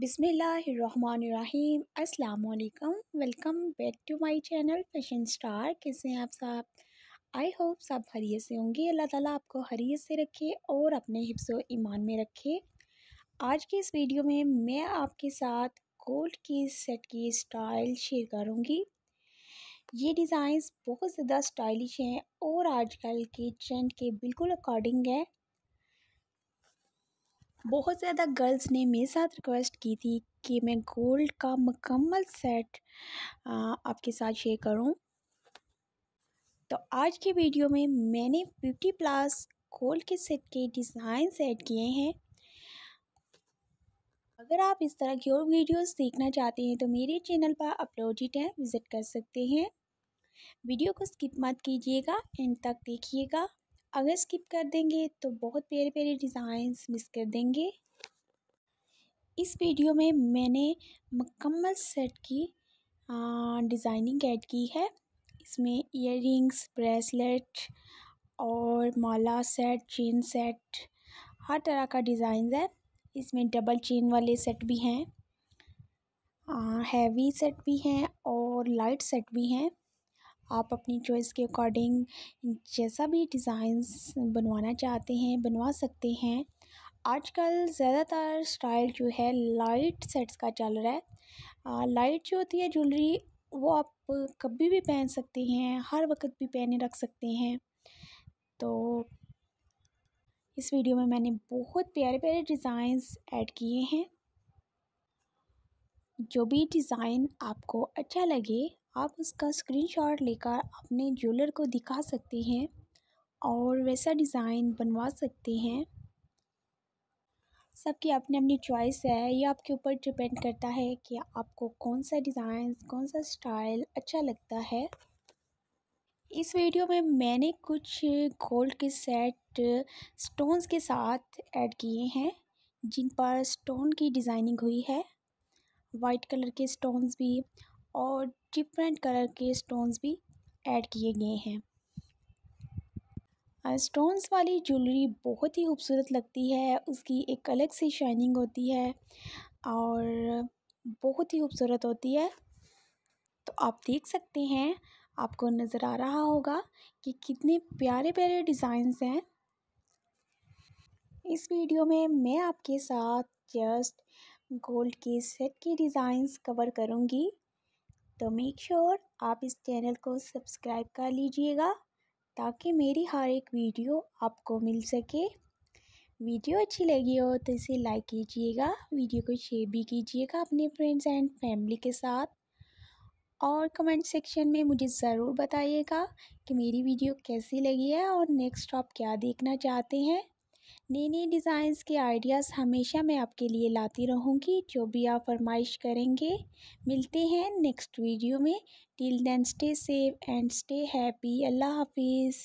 बिसमीम् अल्लाम welcome back to my channel fashion star कैसे हैं आप साहब आई होप सब हरीत से होंगे अल्लाह ताला आपको हरीत से रखे और अपने हिफ्स ईमान में रखे आज की इस वीडियो में मैं आपके साथ गोल्ड की सेट की स्टाइल शेयर करूँगी ये डिज़ाइंस बहुत ज़्यादा स्टाइलिश हैं और आजकल के ट्रेंड के बिल्कुल अकॉर्डिंग है बहुत ज़्यादा गर्ल्स ने मेरे साथ रिक्वेस्ट की थी कि मैं गोल्ड का मुकम्मल सेट आपके साथ शेयर करूं तो आज की वीडियो में मैंने 50 प्लस गोल्ड के सेट के डिज़ाइन सेट किए हैं अगर आप इस तरह की और वीडियोस देखना चाहते हैं तो मेरे चैनल पर अपलोडेड हैं विज़िट कर सकते हैं वीडियो को स्किप मत कीजिएगा एंड तक देखिएगा अगर स्किप कर देंगे तो बहुत प्यारे प्यारे डिज़ाइंस मिस कर देंगे इस वीडियो में मैंने मुकम्मल सेट की डिज़ाइनिंग ऐड की है इसमें इयर ब्रेसलेट और माला सेट चेन सेट हर तरह का डिज़ाइन है इसमें डबल चेन वाले सेट भी हैं हैवी सेट भी हैं और लाइट सेट भी हैं आप अपनी चॉइस के अकॉर्डिंग जैसा भी डिज़ाइंस बनवाना चाहते हैं बनवा सकते हैं आजकल ज़्यादातर स्टाइल जो है लाइट सेट्स का चल रहा है आ, लाइट जो होती है ज्वेलरी वो आप कभी भी पहन सकते हैं हर वक्त भी पहने रख सकते हैं तो इस वीडियो में मैंने बहुत प्यारे प्यारे डिज़ाइंस ऐड किए हैं जो भी डिज़ाइन आपको अच्छा लगे आप उसका स्क्रीनशॉट लेकर अपने ज्वेलर को दिखा सकते हैं और वैसा डिज़ाइन बनवा सकते हैं सबकी अपनी अपनी चॉइस है ये आपके ऊपर डिपेंड करता है कि आपको कौन सा डिज़ाइन कौन सा स्टाइल अच्छा लगता है इस वीडियो में मैंने कुछ गोल्ड के सेट स्टोन्स के साथ ऐड किए हैं जिन पर स्टोन की डिज़ाइनिंग हुई है वाइट कलर के स्टोन्स भी और डिफरेंट कलर के स्टोन्स भी ऐड किए गए हैं स्टोन्स वाली ज्वेलरी बहुत ही खूबसूरत लगती है उसकी एक अलग सी शाइनिंग होती है और बहुत ही खूबसूरत होती है तो आप देख सकते हैं आपको नज़र आ रहा होगा कि कितने प्यारे प्यारे डिज़ाइंस हैं इस वीडियो में मैं आपके साथ जस्ट गोल्ड के सेट के डिज़ाइंस कवर करूँगी तो मेक श्योर sure आप इस चैनल को सब्सक्राइब कर लीजिएगा ताकि मेरी हर एक वीडियो आपको मिल सके वीडियो अच्छी लगी हो तो इसे लाइक कीजिएगा वीडियो को शेयर भी कीजिएगा अपने फ्रेंड्स एंड फैमिली के साथ और कमेंट सेक्शन में मुझे ज़रूर बताइएगा कि मेरी वीडियो कैसी लगी है और नेक्स्ट आप क्या देखना चाहते हैं नई नई डिज़ाइंस के आइडियाज़ हमेशा मैं आपके लिए लाती रहूँगी जो भी आप फरमाइश करेंगे मिलते हैं नेक्स्ट वीडियो में till then stay safe and stay happy अल्लाह हाफिज़